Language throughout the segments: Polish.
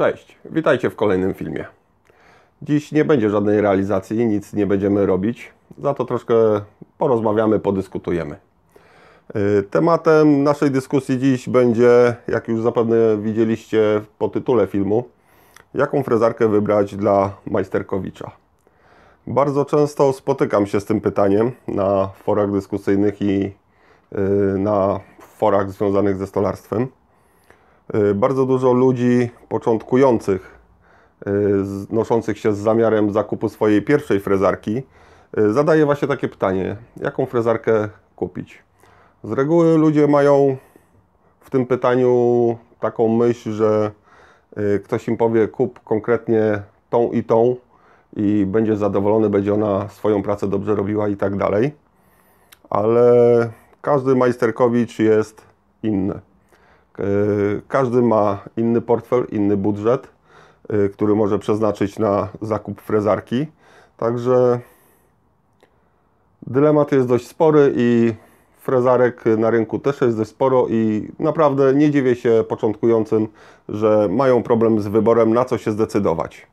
Cześć, witajcie w kolejnym filmie. Dziś nie będzie żadnej realizacji, nic nie będziemy robić, za to troszkę porozmawiamy, podyskutujemy. Y, tematem naszej dyskusji dziś będzie, jak już zapewne widzieliście po tytule filmu, jaką frezarkę wybrać dla majsterkowicza. Bardzo często spotykam się z tym pytaniem na forach dyskusyjnych i y, na forach związanych ze stolarstwem. Y, bardzo dużo ludzi początkujących, y, noszących się z zamiarem zakupu swojej pierwszej frezarki, y, zadaje właśnie takie pytanie: jaką frezarkę kupić? Z reguły ludzie mają w tym pytaniu taką myśl, że ktoś im powie: kup konkretnie tą i tą, i będzie zadowolony, będzie ona swoją pracę dobrze robiła i tak dalej. Ale każdy majsterkowicz jest inny. Y, każdy ma inny portfel, inny budżet, y, który może przeznaczyć na zakup frezarki. Także dylemat jest dość spory i frezarek na rynku też jest dość sporo i naprawdę nie dziwię się początkującym, że mają problem z wyborem na co się zdecydować.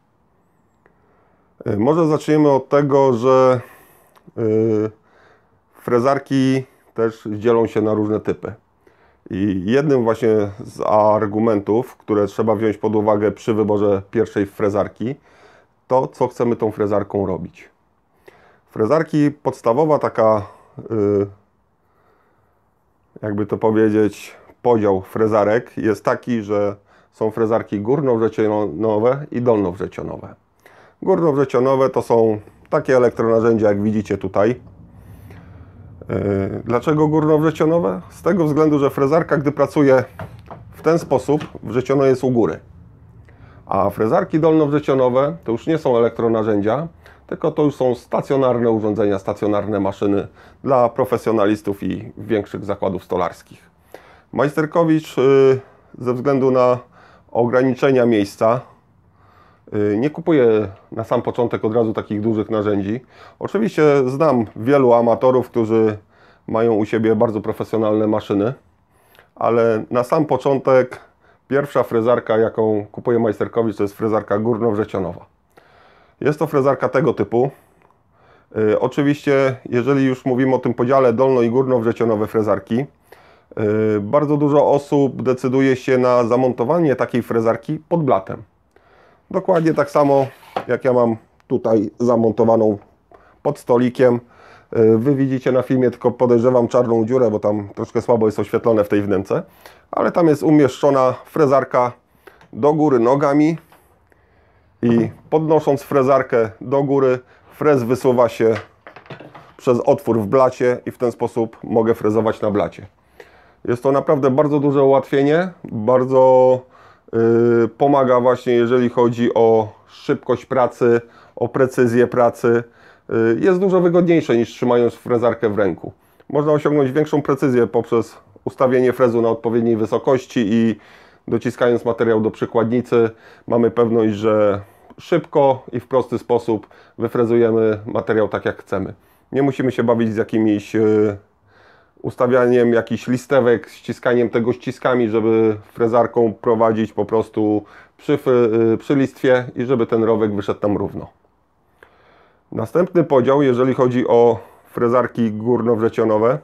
Y, może zaczniemy od tego, że frezarki też dzielą się na różne typy. I jednym właśnie z argumentów, które trzeba wziąć pod uwagę przy wyborze pierwszej frezarki, to co chcemy tą frezarką robić. Frezarki podstawowa taka, y, jakby to powiedzieć, podział frezarek jest taki, że są frezarki górnowrzecionowe i dolnowrzecionowe. Górnowrzecionowe to są takie elektronarzędzia, jak widzicie tutaj, Y, dlaczego górno-wrzecionowe? Z tego względu, że frezarka, gdy pracuje w ten sposób, wrzeciono jest u góry. A frezarki dolno-wrzecionowe to już nie są elektronarzędzia, tylko to już są stacjonarne urządzenia, stacjonarne maszyny dla profesjonalistów i większych zakładów stolarskich. Majsterkowicz y, ze względu na ograniczenia miejsca Y, nie kupuję na sam początek od razu takich dużych narzędzi. Oczywiście znam wielu amatorów, którzy mają u siebie bardzo profesjonalne maszyny, ale na sam początek pierwsza frezarka, jaką kupuje Majsterkowicz, to jest frezarka górno-wrzecionowa. Jest to frezarka tego typu. Y, oczywiście, jeżeli już mówimy o tym podziale dolno- i górno-wrzecionowe frezarki, y, bardzo dużo osób decyduje się na zamontowanie takiej frezarki pod blatem. Dokładnie tak samo jak ja mam tutaj zamontowaną pod stolikiem. Y, wy widzicie na filmie tylko podejrzewam czarną dziurę, bo tam troszkę słabo jest oświetlone w tej wnęce. Ale tam jest umieszczona frezarka do góry nogami i podnosząc frezarkę do góry frez wysuwa się przez otwór w blacie i w ten sposób mogę frezować na blacie. Jest to naprawdę bardzo duże ułatwienie, bardzo Y, pomaga właśnie, jeżeli chodzi o szybkość pracy, o precyzję pracy. Y, jest dużo wygodniejsze niż trzymając frezarkę w ręku. Można osiągnąć większą precyzję poprzez ustawienie frezu na odpowiedniej wysokości i dociskając materiał do przykładnicy mamy pewność, że szybko i w prosty sposób wyfrezujemy materiał tak jak chcemy. Nie musimy się bawić z jakimiś y, ustawianiem jakichś listewek, ściskaniem tego ściskami, żeby frezarką prowadzić po prostu przy, y, przy listwie i żeby ten rowek wyszedł tam równo. Następny podział, jeżeli chodzi o frezarki górnowrzecionowe,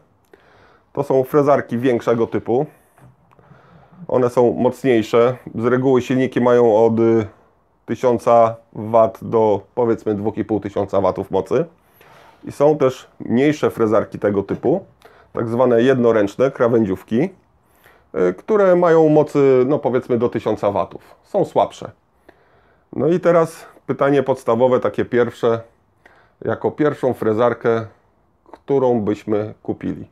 to są frezarki większego typu. One są mocniejsze. Z reguły silniki mają od 1000 W do powiedzmy 2500 W mocy. I są też mniejsze frezarki tego typu, tak zwane jednoręczne krawędziówki, y, które mają mocy, no powiedzmy do 1000 W. Są słabsze. No i teraz pytanie podstawowe, takie pierwsze. Jako pierwszą frezarkę, którą byśmy kupili?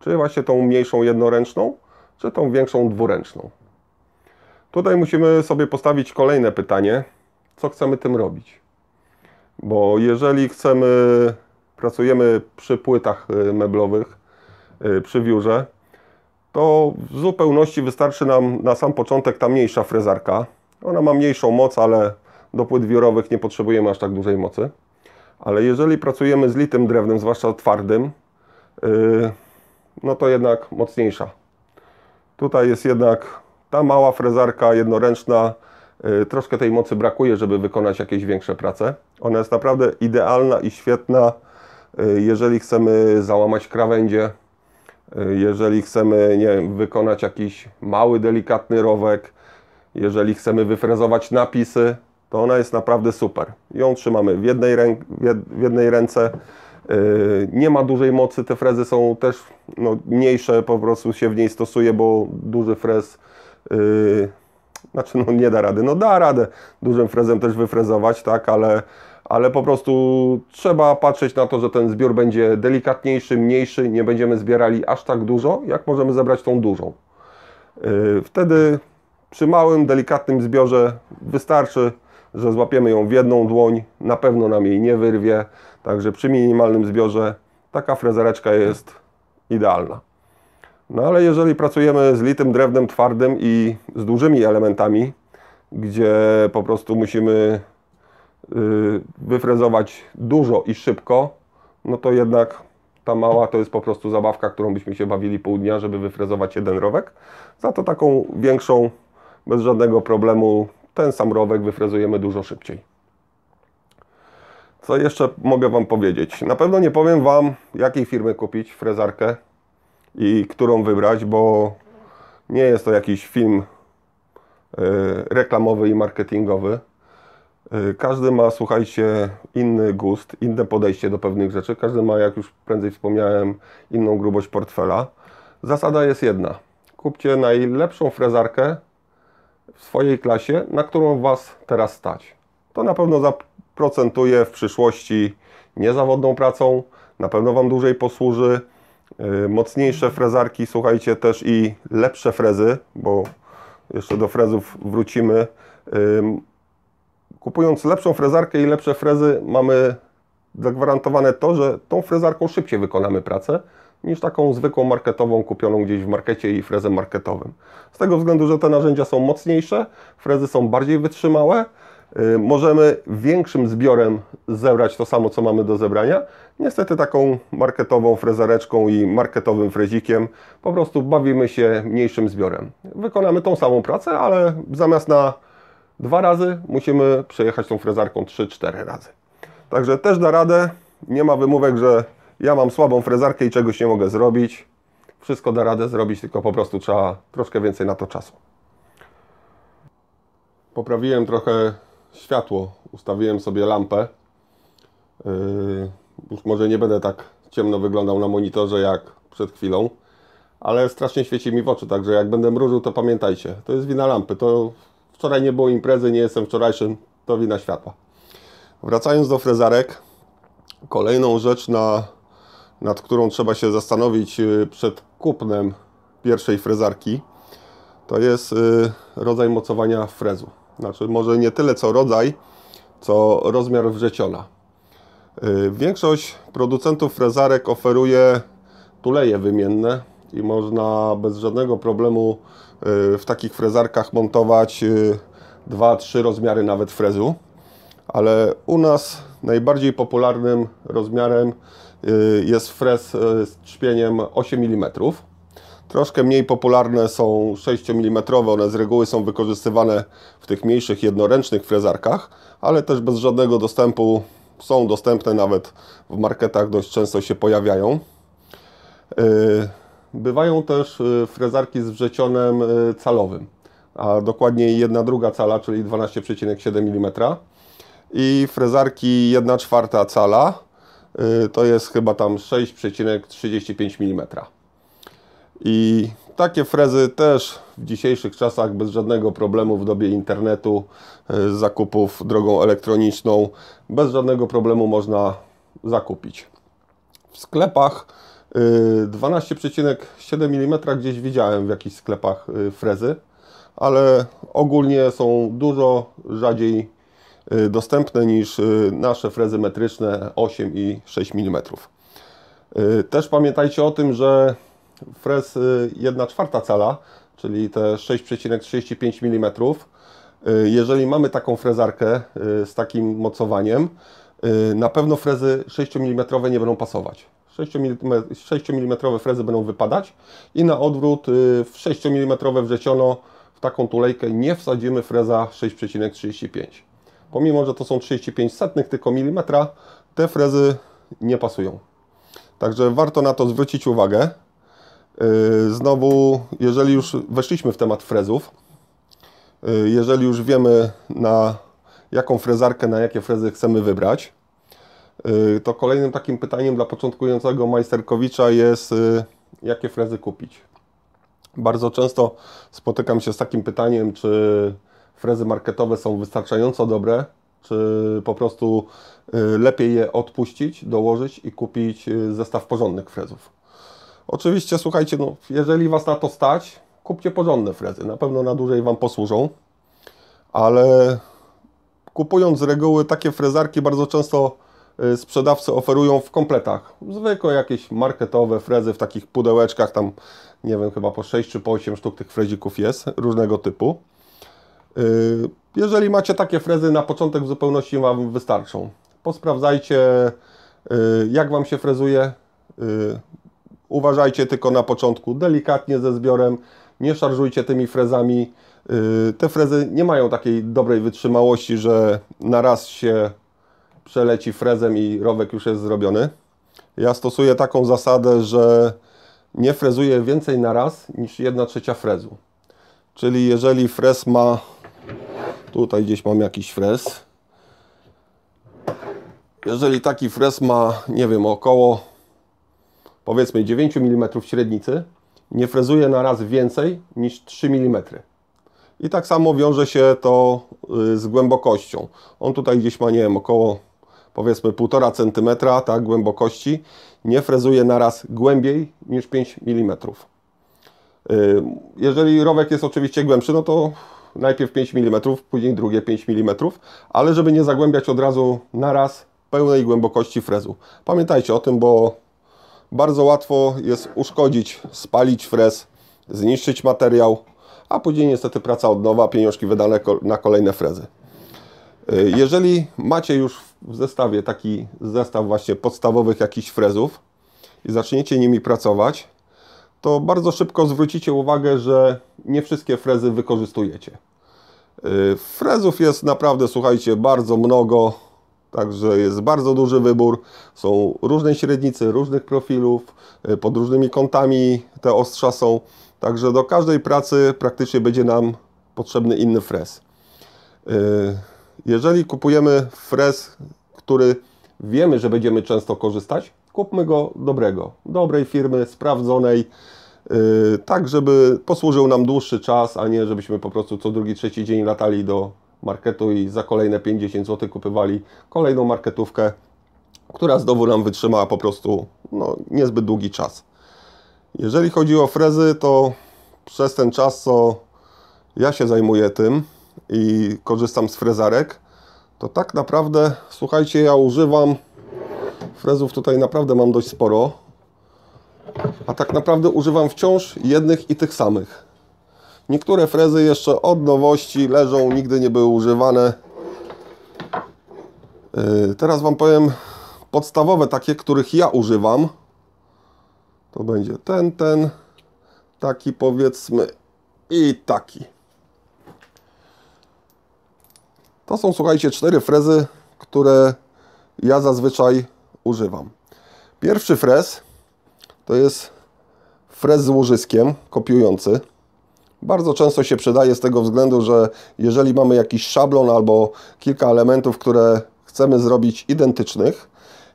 Czy właśnie tą mniejszą jednoręczną, czy tą większą dwuręczną? Tutaj musimy sobie postawić kolejne pytanie, co chcemy tym robić. Bo jeżeli chcemy, pracujemy przy płytach y, meblowych, Y, przy wiórze, to w zupełności wystarczy nam na sam początek ta mniejsza frezarka. Ona ma mniejszą moc, ale do płyt wiórowych nie potrzebujemy aż tak dużej mocy. Ale jeżeli pracujemy z litym drewnem, zwłaszcza twardym, y, no to jednak mocniejsza. Tutaj jest jednak ta mała frezarka jednoręczna, y, troszkę tej mocy brakuje, żeby wykonać jakieś większe prace. Ona jest naprawdę idealna i świetna, jeżeli chcemy załamać krawędzie, jeżeli chcemy nie wiem, wykonać jakiś mały, delikatny rowek, jeżeli chcemy wyfrezować napisy, to ona jest naprawdę super. Ją trzymamy w jednej, w jednej ręce. Y, nie ma dużej mocy, te frezy są też no, mniejsze, po prostu się w niej stosuje, bo duży frez, yy, znaczy no, nie da rady, no da radę dużym frezem też wyfrezować, tak, ale ale po prostu trzeba patrzeć na to, że ten zbiór będzie delikatniejszy, mniejszy, nie będziemy zbierali aż tak dużo, jak możemy zebrać tą dużą. Y, wtedy przy małym, delikatnym zbiorze wystarczy, że złapiemy ją w jedną dłoń, na pewno nam jej nie wyrwie, także przy minimalnym zbiorze taka frezereczka jest idealna. No ale jeżeli pracujemy z litym drewnem twardym i z dużymi elementami, gdzie po prostu musimy Y, wyfrezować dużo i szybko, no to jednak ta mała to jest po prostu zabawka, którą byśmy się bawili pół dnia, żeby wyfrezować jeden rowek. Za to taką większą, bez żadnego problemu, ten sam rowek wyfrezujemy dużo szybciej. Co jeszcze mogę Wam powiedzieć? Na pewno nie powiem Wam, jakiej firmy kupić frezarkę i którą wybrać, bo nie jest to jakiś film y, reklamowy i marketingowy. Y, każdy ma, słuchajcie, inny gust, inne podejście do pewnych rzeczy. Każdy ma, jak już prędzej wspomniałem, inną grubość portfela. Zasada jest jedna. Kupcie najlepszą frezarkę w swojej klasie, na którą Was teraz stać. To na pewno zaprocentuje w przyszłości niezawodną pracą, na pewno Wam dłużej posłuży. Y, mocniejsze frezarki, słuchajcie, też i lepsze frezy, bo jeszcze do frezów wrócimy kupując lepszą frezarkę i lepsze frezy, mamy zagwarantowane to, że tą frezarką szybciej wykonamy pracę niż taką zwykłą marketową kupioną gdzieś w markecie i frezem marketowym. Z tego względu, że te narzędzia są mocniejsze, frezy są bardziej wytrzymałe, y, możemy większym zbiorem zebrać to samo, co mamy do zebrania. Niestety taką marketową frezareczką i marketowym frezikiem po prostu bawimy się mniejszym zbiorem. Wykonamy tą samą pracę, ale zamiast na dwa razy, musimy przejechać tą frezarką 3-4 razy. Także też da radę, nie ma wymówek, że ja mam słabą frezarkę i czegoś nie mogę zrobić. Wszystko da radę zrobić, tylko po prostu trzeba troszkę więcej na to czasu. Poprawiłem trochę światło, ustawiłem sobie lampę. Yy, już może nie będę tak ciemno wyglądał na monitorze jak przed chwilą, ale strasznie świeci mi w oczy, także jak będę mrużył, to pamiętajcie, to jest wina lampy. To Wczoraj nie było imprezy, nie jestem wczorajszym, to wina świata. Wracając do frezarek, kolejną rzecz, na, nad którą trzeba się zastanowić y, przed kupnem pierwszej frezarki, to jest y, rodzaj mocowania frezu. Znaczy, może nie tyle co rodzaj, co rozmiar wrzeciona. Y, większość producentów frezarek oferuje tuleje wymienne i można bez żadnego problemu Y, w takich frezarkach montować 2-3 y, rozmiary nawet frezu. Ale u nas najbardziej popularnym rozmiarem y, jest frez z trzpieniem 8 mm. Troszkę mniej popularne są 6 mm, one z reguły są wykorzystywane w tych mniejszych jednoręcznych frezarkach, ale też bez żadnego dostępu są dostępne nawet w marketach, dość często się pojawiają. Bywają też y, frezarki z wrzecionem y, calowym, a dokładnie 1 druga cala, czyli 12,7 mm i frezarki 1 czwarta cala, y, to jest chyba tam 6,35 mm. I takie frezy też w dzisiejszych czasach bez żadnego problemu w dobie internetu, zakupów drogą elektroniczną, bez żadnego problemu można zakupić. W sklepach 12,7 mm gdzieś widziałem w jakichś sklepach y, frezy, ale ogólnie są dużo rzadziej y, dostępne niż y, nasze frezy metryczne 8 i 6 mm. Też pamiętajcie o tym, że frez 1 cala, czyli te 6,35 mm, jeżeli mamy taką frezarkę z takim mocowaniem, na pewno frezy 6 mm nie będą pasować. 6 mm, 6 mm frezy będą wypadać i na odwrót y, w 6 mm wrzeciono w taką tulejkę nie wsadzimy freza 6,35. Pomimo, że to są 35 setnych tylko milimetra, te frezy nie pasują. Także warto na to zwrócić uwagę. Y, znowu, jeżeli już weszliśmy w temat frezów, y, jeżeli już wiemy na jaką frezarkę, na jakie frezy chcemy wybrać, Y, to kolejnym takim pytaniem dla początkującego majsterkowicza jest, y, jakie frezy kupić. Bardzo często spotykam się z takim pytaniem, czy frezy marketowe są wystarczająco dobre, czy po prostu y, lepiej je odpuścić, dołożyć i kupić zestaw porządnych frezów. Oczywiście, słuchajcie, no, jeżeli Was na to stać, kupcie porządne frezy. Na pewno na dłużej Wam posłużą, ale kupując z reguły takie frezarki bardzo często Y, sprzedawcy oferują w kompletach. Zwykłe jakieś marketowe frezy w takich pudełeczkach, tam nie wiem, chyba po 6 czy po 8 sztuk tych frezików jest, różnego typu. Y, jeżeli macie takie frezy, na początek w zupełności Wam wystarczą. Posprawdzajcie, y, jak Wam się frezuje. Uważajcie tylko na początku, delikatnie ze zbiorem, nie szarżujcie tymi frezami. Te frezy nie mają takiej dobrej wytrzymałości, że na raz się przeleci frezem i rowek już jest zrobiony. Ja stosuję taką zasadę, że nie frezuję więcej na raz niż 1 trzecia frezu. Czyli jeżeli frez ma, tutaj gdzieś mam jakiś frez, jeżeli taki frez ma, nie wiem, około powiedzmy 9 mm średnicy, nie frezuję na raz więcej niż 3 mm. I tak samo wiąże się to y, z głębokością. On tutaj gdzieś ma, nie wiem, około powiedzmy 1,5 centymetra tak, głębokości, nie frezuje naraz głębiej niż 5 mm. Y, jeżeli rowek jest oczywiście głębszy, no to najpierw 5 mm, później drugie 5 mm, ale żeby nie zagłębiać od razu naraz pełnej głębokości frezu. Pamiętajcie o tym, bo bardzo łatwo jest uszkodzić, spalić frez, zniszczyć materiał, a później niestety praca od nowa, pieniążki wydane na kolejne frezy. Y, jeżeli macie już w zestawie taki zestaw właśnie podstawowych jakichś frezów i zaczniecie nimi pracować, to bardzo szybko zwrócicie uwagę, że nie wszystkie frezy wykorzystujecie. Y, frezów jest naprawdę, słuchajcie, bardzo mnogo, także jest bardzo duży wybór. Są różne średnicy, różnych profilów, y, pod różnymi kątami te ostrza są. Także do każdej pracy praktycznie będzie nam potrzebny inny frez. Y, jeżeli kupujemy frez, który wiemy, że będziemy często korzystać, kupmy go dobrego, dobrej firmy, sprawdzonej, yy, tak żeby posłużył nam dłuższy czas, a nie żebyśmy po prostu co drugi, trzeci dzień latali do marketu i za kolejne 50 zł kupywali kolejną marketówkę, która znowu nam wytrzymała po prostu no, niezbyt długi czas. Jeżeli chodzi o frezy, to przez ten czas, co ja się zajmuję tym, i korzystam z frezarek, to tak naprawdę, słuchajcie, ja używam frezów tutaj naprawdę mam dość sporo, a tak naprawdę używam wciąż jednych i tych samych. Niektóre frezy jeszcze od nowości leżą, nigdy nie były używane. Yy, teraz Wam powiem podstawowe takie, których ja używam. To będzie ten, ten, taki powiedzmy i taki. To są, słuchajcie, cztery frezy, które ja zazwyczaj używam. Pierwszy frez to jest frez z łożyskiem kopiujący. Bardzo często się przydaje z tego względu, że jeżeli mamy jakiś szablon albo kilka elementów, które chcemy zrobić identycznych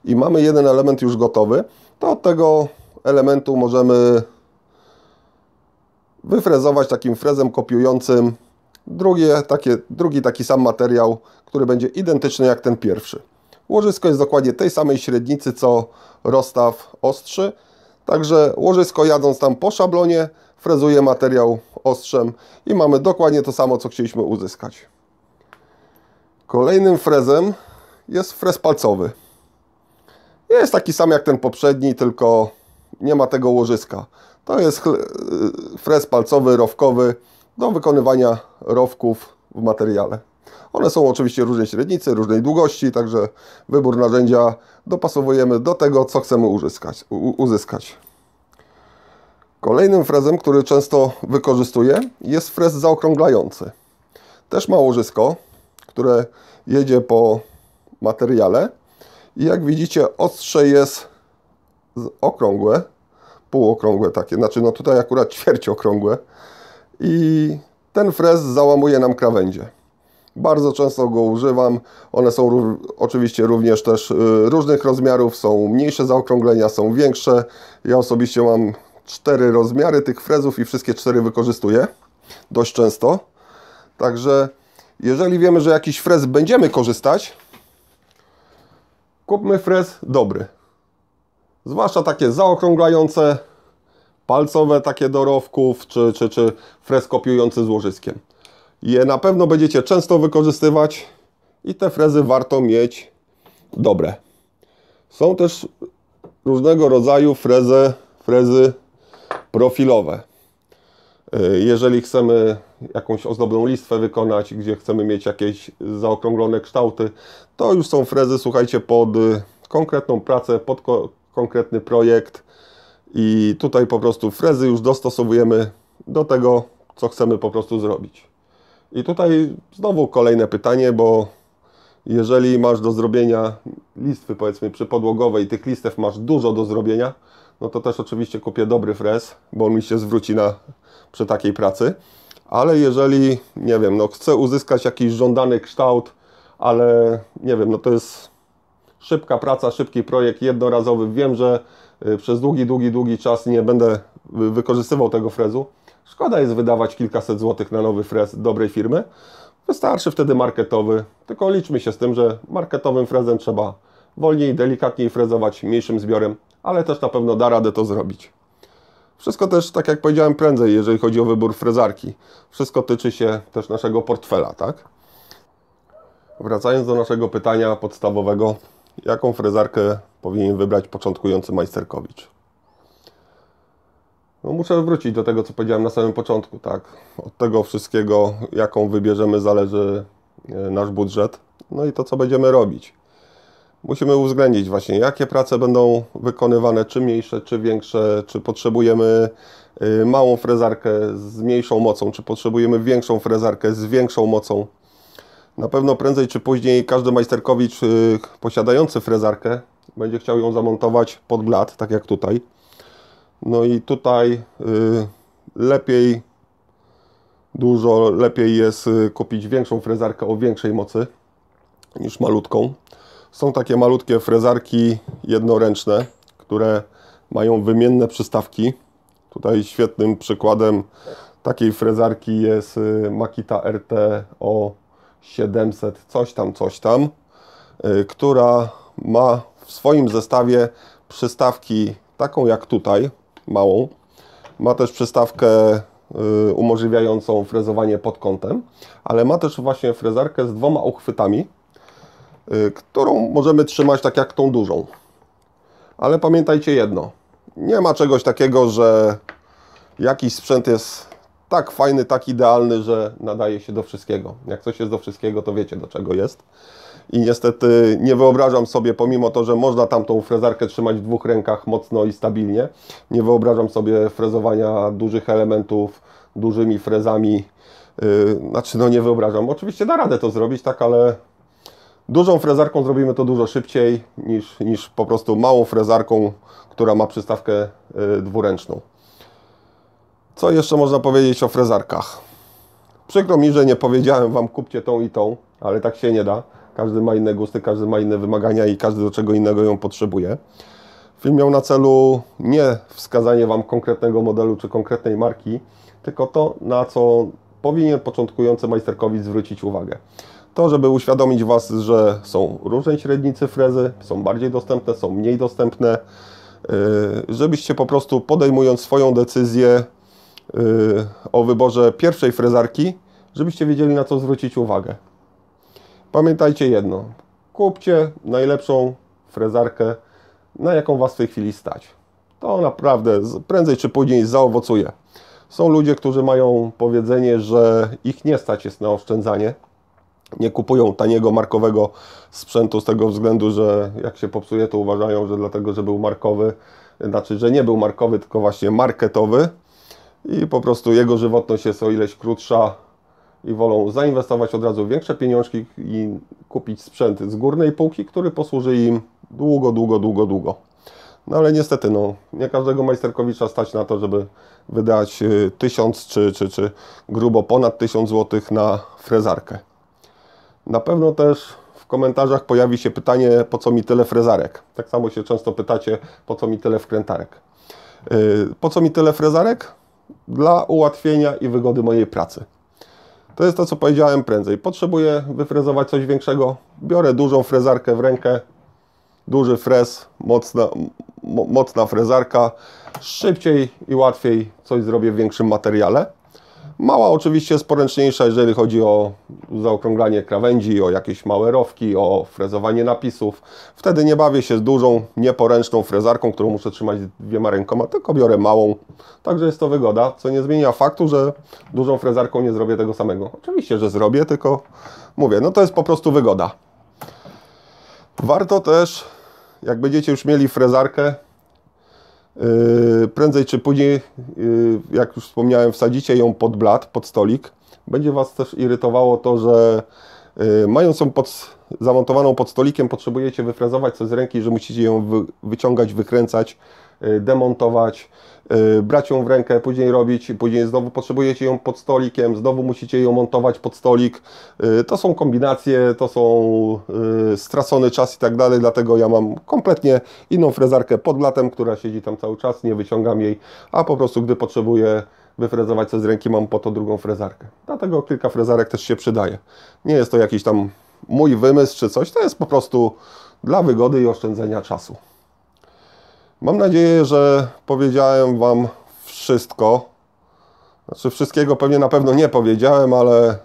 i mamy jeden element już gotowy, to od tego elementu możemy wyfrezować takim frezem kopiującym Drugie, takie, drugi taki sam materiał, który będzie identyczny jak ten pierwszy. Łożysko jest dokładnie tej samej średnicy, co rozstaw ostrzy. Także łożysko jadąc tam po szablonie, frezuje materiał ostrzem i mamy dokładnie to samo, co chcieliśmy uzyskać. Kolejnym frezem jest frez palcowy. Jest taki sam jak ten poprzedni, tylko nie ma tego łożyska. To jest e, frez palcowy, rowkowy, do wykonywania rowków w materiale. One są oczywiście różnej średnicy, różnej długości, także wybór narzędzia dopasowujemy do tego, co chcemy uzyskać. uzyskać. Kolejnym frezem, który często wykorzystuję, jest frez zaokrąglający. Też ma łożysko, które jedzie po materiale i jak widzicie ostrze jest okrągłe, półokrągłe takie, znaczy no tutaj akurat ćwierć okrągłe, i ten frez załamuje nam krawędzie. Bardzo często go używam. One są ró oczywiście również też y, różnych rozmiarów. Są mniejsze zaokrąglenia, są większe. Ja osobiście mam cztery rozmiary tych frezów i wszystkie cztery wykorzystuję dość często. Także jeżeli wiemy, że jakiś frez będziemy korzystać, kupmy frez dobry. Zwłaszcza takie zaokrąglające, palcowe takie dorowków, czy, czy, czy frez z łożyskiem. Je na pewno będziecie często wykorzystywać i te frezy warto mieć dobre. Są też różnego rodzaju frezy, frezy profilowe. Y, jeżeli chcemy jakąś ozdobną listwę wykonać, gdzie chcemy mieć jakieś zaokrąglone kształty, to już są frezy, słuchajcie, pod y, konkretną pracę, pod ko konkretny projekt. I tutaj po prostu frezy już dostosowujemy do tego, co chcemy po prostu zrobić. I tutaj znowu kolejne pytanie, bo jeżeli masz do zrobienia listwy powiedzmy przypodłogowej, tych listew masz dużo do zrobienia, no to też oczywiście kupię dobry frez, bo on mi się zwróci na, przy takiej pracy. Ale jeżeli, nie wiem, no chcę uzyskać jakiś żądany kształt, ale nie wiem, no to jest szybka praca, szybki projekt, jednorazowy. Wiem, że y, przez długi, długi, długi czas nie będę y, wykorzystywał tego frezu. Szkoda jest wydawać kilkaset złotych na nowy frez dobrej firmy. Wystarczy wtedy marketowy, tylko liczmy się z tym, że marketowym frezem trzeba wolniej, delikatniej frezować, mniejszym zbiorem, ale też na pewno da radę to zrobić. Wszystko też, tak jak powiedziałem, prędzej, jeżeli chodzi o wybór frezarki. Wszystko tyczy się też naszego portfela, tak? Wracając do naszego pytania podstawowego, jaką frezarkę powinien wybrać początkujący majsterkowicz. No muszę wrócić do tego, co powiedziałem na samym początku, tak. Od tego wszystkiego, jaką wybierzemy, zależy e, nasz budżet, no i to, co będziemy robić. Musimy uwzględnić właśnie, jakie prace będą wykonywane, czy mniejsze, czy większe, czy potrzebujemy e, małą frezarkę z mniejszą mocą, czy potrzebujemy większą frezarkę z większą mocą. Na pewno prędzej czy później każdy majsterkowicz y, posiadający frezarkę będzie chciał ją zamontować pod blat, tak jak tutaj. No i tutaj y, lepiej, dużo lepiej jest y, kupić większą frezarkę o większej mocy niż malutką. Są takie malutkie frezarki jednoręczne, które mają wymienne przystawki. Tutaj świetnym przykładem takiej frezarki jest Makita RT o 700 coś tam, coś tam, y, która ma w swoim zestawie przystawki taką jak tutaj, małą. Ma też przystawkę y, umożliwiającą frezowanie pod kątem, ale ma też właśnie frezarkę z dwoma uchwytami, y, którą możemy trzymać tak jak tą dużą. Ale pamiętajcie jedno, nie ma czegoś takiego, że jakiś sprzęt jest tak fajny, tak idealny, że nadaje się do wszystkiego. Jak coś jest do wszystkiego, to wiecie do czego jest. I niestety nie wyobrażam sobie, pomimo to, że można tamtą frezarkę trzymać w dwóch rękach mocno i stabilnie, nie wyobrażam sobie frezowania dużych elementów dużymi frezami. Yy, znaczy, no nie wyobrażam. Oczywiście da radę to zrobić, tak, ale dużą frezarką zrobimy to dużo szybciej niż, niż po prostu małą frezarką, która ma przystawkę yy, dwuręczną. Co jeszcze można powiedzieć o frezarkach? Przykro mi, że nie powiedziałem Wam kupcie tą i tą, ale tak się nie da. Każdy ma inne gusty, każdy ma inne wymagania i każdy do czego innego ją potrzebuje. Film miał na celu nie wskazanie Wam konkretnego modelu czy konkretnej marki, tylko to, na co powinien początkujący majsterkowicz zwrócić uwagę. To, żeby uświadomić Was, że są różne średnicy frezy, są bardziej dostępne, są mniej dostępne, yy, żebyście po prostu podejmując swoją decyzję Y, o wyborze pierwszej frezarki, żebyście wiedzieli na co zwrócić uwagę. Pamiętajcie jedno, kupcie najlepszą frezarkę, na jaką Was w tej chwili stać. To naprawdę prędzej czy później zaowocuje. Są ludzie, którzy mają powiedzenie, że ich nie stać jest na oszczędzanie. Nie kupują taniego markowego sprzętu z tego względu, że jak się popsuje, to uważają, że dlatego, że był markowy, znaczy, że nie był markowy, tylko właśnie marketowy, i po prostu jego żywotność jest o ileś krótsza i wolą zainwestować od razu większe pieniążki i kupić sprzęt z górnej półki, który posłuży im długo, długo, długo, długo. No ale niestety, no, nie każdego majsterkowicza stać na to, żeby wydać y, tysiąc czy, czy, czy grubo ponad tysiąc złotych na frezarkę. Na pewno też w komentarzach pojawi się pytanie, po co mi tyle frezarek. Tak samo się często pytacie, po co mi tyle wkrętarek. Y, po co mi tyle frezarek? dla ułatwienia i wygody mojej pracy. To jest to, co powiedziałem prędzej. Potrzebuję wyfrezować coś większego. Biorę dużą frezarkę w rękę, duży frez, mocna, mocna frezarka. Szybciej i łatwiej coś zrobię w większym materiale. Mała oczywiście jest poręczniejsza, jeżeli chodzi o zaokrąglanie krawędzi, o jakieś małe rowki, o frezowanie napisów. Wtedy nie bawię się z dużą, nieporęczną frezarką, którą muszę trzymać dwiema rękoma, tylko biorę małą. Także jest to wygoda, co nie zmienia faktu, że dużą frezarką nie zrobię tego samego. Oczywiście, że zrobię, tylko mówię, no to jest po prostu wygoda. Warto też, jak będziecie już mieli frezarkę, Yy, prędzej czy później, yy, jak już wspomniałem, wsadzicie ją pod blat, pod stolik. Będzie Was też irytowało to, że Y, Mając ją pod, zamontowaną pod stolikiem, potrzebujecie wyfrezować coś z ręki, że musicie ją wy, wyciągać, wykręcać, y, demontować, y, brać ją w rękę, później robić, później znowu potrzebujecie ją pod stolikiem, znowu musicie ją montować pod stolik. To są kombinacje, to są stracony czas i tak dalej, dlatego ja mam kompletnie inną frezarkę pod blatem, która siedzi tam cały czas, nie wyciągam jej, a po prostu gdy potrzebuję wyfrezować co z ręki, mam po to drugą frezarkę. Dlatego kilka frezarek też się przydaje. Nie jest to jakiś tam mój wymysł czy coś, to jest po prostu dla wygody i oszczędzenia czasu. Mam nadzieję, że powiedziałem Wam wszystko. Znaczy wszystkiego pewnie na pewno nie powiedziałem, ale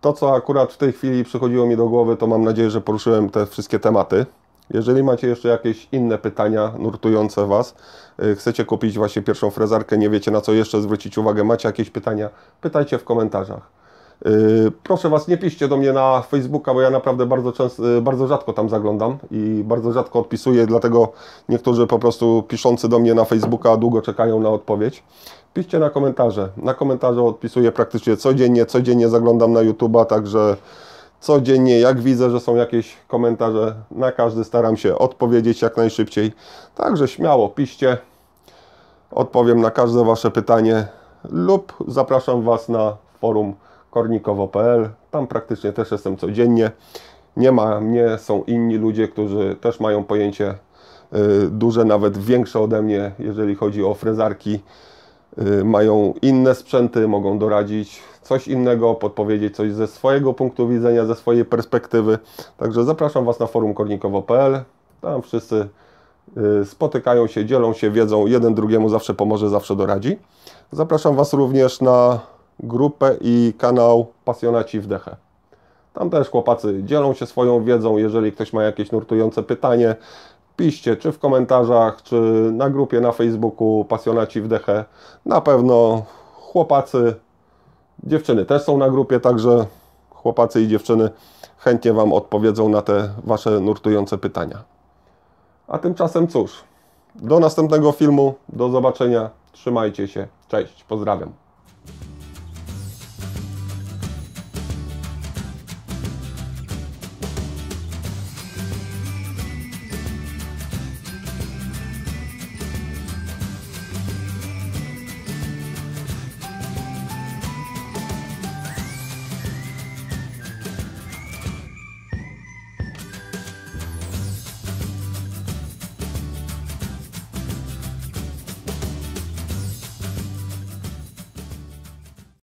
to co akurat w tej chwili przychodziło mi do głowy, to mam nadzieję, że poruszyłem te wszystkie tematy. Jeżeli macie jeszcze jakieś inne pytania nurtujące Was, y, chcecie kupić właśnie pierwszą frezarkę, nie wiecie na co jeszcze zwrócić uwagę, macie jakieś pytania, pytajcie w komentarzach. Y, proszę Was, nie piszcie do mnie na Facebooka, bo ja naprawdę bardzo, często, y, bardzo rzadko tam zaglądam i bardzo rzadko odpisuję, dlatego niektórzy po prostu piszący do mnie na Facebooka długo czekają na odpowiedź. Piszcie na komentarze. Na komentarze odpisuję praktycznie codziennie, codziennie zaglądam na YouTube'a, także codziennie. Jak widzę, że są jakieś komentarze, na każdy staram się odpowiedzieć jak najszybciej. Także śmiało piszcie, odpowiem na każde Wasze pytanie lub zapraszam Was na forum kornikowo.pl. Tam praktycznie też jestem codziennie. Nie ma mnie, są inni ludzie, którzy też mają pojęcie y, duże, nawet większe ode mnie, jeżeli chodzi o frezarki Y, mają inne sprzęty, mogą doradzić coś innego, podpowiedzieć coś ze swojego punktu widzenia, ze swojej perspektywy. Także zapraszam Was na forum kornikowo.pl. Tam wszyscy y, spotykają się, dzielą się wiedzą, jeden drugiemu zawsze pomoże, zawsze doradzi. Zapraszam Was również na grupę i kanał Pasjonaci w Dechę. Tam też chłopacy dzielą się swoją wiedzą, jeżeli ktoś ma jakieś nurtujące pytanie, piszcie, czy w komentarzach, czy na grupie na Facebooku Pasjonaci w Na pewno chłopacy, dziewczyny też są na grupie, także chłopacy i dziewczyny chętnie Wam odpowiedzą na te Wasze nurtujące pytania. A tymczasem cóż, do następnego filmu, do zobaczenia, trzymajcie się, cześć, pozdrawiam.